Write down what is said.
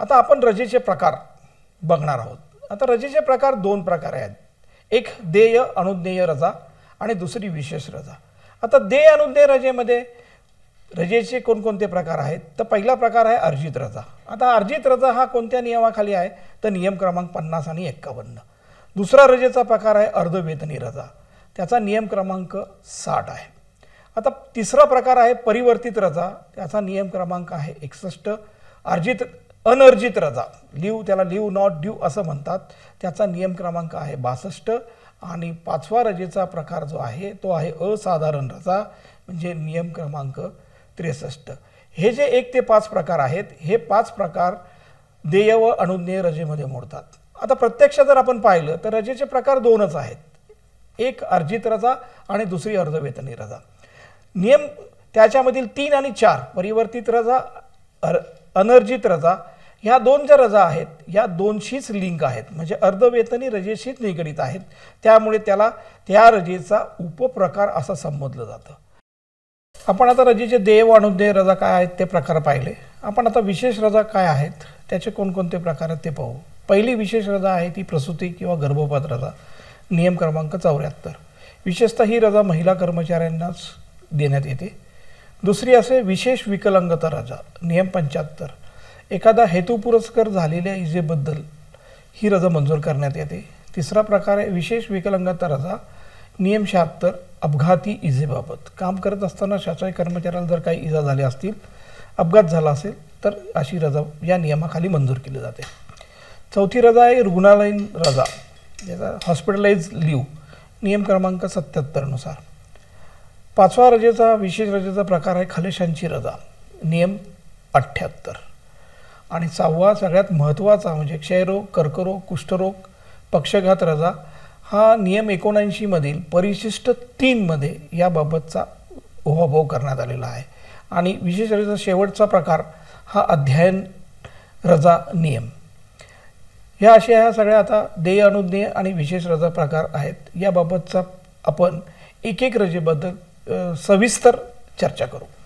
आता आपण रजेचे प्रकार बघणार आहोत आता रजेचे प्रकार दोन प्रकार आहेत एक देय अनुज्ञेय रजा आणि दुसरी विशेष रजा आता देय अनुज्ञेय रजेमध्ये रजेचे कोणकोणते प्रकार आहेत तर पहिला प्रकार आहे अर्जित रजा आता अर्जित रजा हा कोणत्या नियमाखाली आहे तर नियम क्रमांक पन्नास आणि एक्कावन्न दुसरा रजेचा प्रकार आहे अर्धवेतनी रजा त्याचा नियम क्रमांक साठ आहे आता तिसरा प्रकार आहे परिवर्तित रजा त्याचा नियम क्रमांक आहे एकसष्ट अर्जित अनर्जित रजा लिव त्याला लिव नॉट ड्यू असं म्हणतात त्याचा नियम क्रमांक आहे बासष्ट आणि पाचवा रजेचा प्रकार जो आहे तो आहे असाधारण रजा म्हणजे नियम क्रमांक त्रेसष्ट हे जे एक ते पाच प्रकार आहेत हे पाच प्रकार देय व अनुज्ञेय रजेमध्ये मोडतात आता प्रत्यक्ष जर आपण पाहिलं तर रजेचे प्रकार दोनच आहेत एक अर्जित रजा आणि दुसरी अर्धवेतनी रजा नियम त्याच्यामधील तीन आणि चार परिवर्तित रजा अर अनर्जित रजा ह्या दोन ज्या रजा आहेत ह्या दोनशीच लिंक आहेत म्हणजे अर्धवेतनी रजेशीच निगडीत आहेत त्यामुळे त्याला त्या रजेचा उपप्रकार असं संबोधलं जातं आपण आता रजेचे देय व अनुदेय रजा काय आहेत ते प्रकार पाहिले आपण आता विशेष रजा काय आहेत त्याचे कोणकोणते प्रकार आहेत ते पाहू पहिली विशेष रजा आहे ती प्रसूती किंवा गर्भपात रजा नियम क्रमांक चौऱ्याहत्तर विशेषतः ही रजा महिला कर्मचाऱ्यांनाच देण्यात येते दुसरी असे विशेष विकलांगता रजा नियम पंच्याहत्तर एखादा हेतू पुरस्कर झालेल्या इजेबद्दल ही रजा मंजूर करण्यात येते तिसरा प्रकार आहे विशेष विकलांगता रजा नियम शहात्तर अपघाती इजेबाबत काम करत असताना शासकीय कर्मचाऱ्याला जर काही इजा झाल्या असतील अपघात झाला असेल तर अशी रजा या नियमाखाली मंजूर केली जाते चौथी रजा आहे रुग्णालयीन रजा याचा हॉस्पिटलाइज लिव नियम क्रमांक सत्याहत्तरनुसार पाचवा रजेचा विशेष रजेचा प्रकार आहे खलेशांची रजा नियम अठ्ठ्याहत्तर आणि सहावा सगळ्यात महत्त्वाचा म्हणजे क्षयरोग कर्करोग कुष्ठरोग पक्षघात रजा हा नियम एकोणऐंशीमधील परिशिष्ट तीनमध्ये याबाबतचा उहाभोग करण्यात आलेला आहे आणि रजेचा शेवटचा प्रकार हा अध्ययन रजा नियम ह्या अशा ह्या सगळ्या आता देय अनुज्ञेय आणि विशेष रजा प्रकार आहेत याबाबतचा आपण एक एक रजेबद्दल सविस्तर चर्चा करू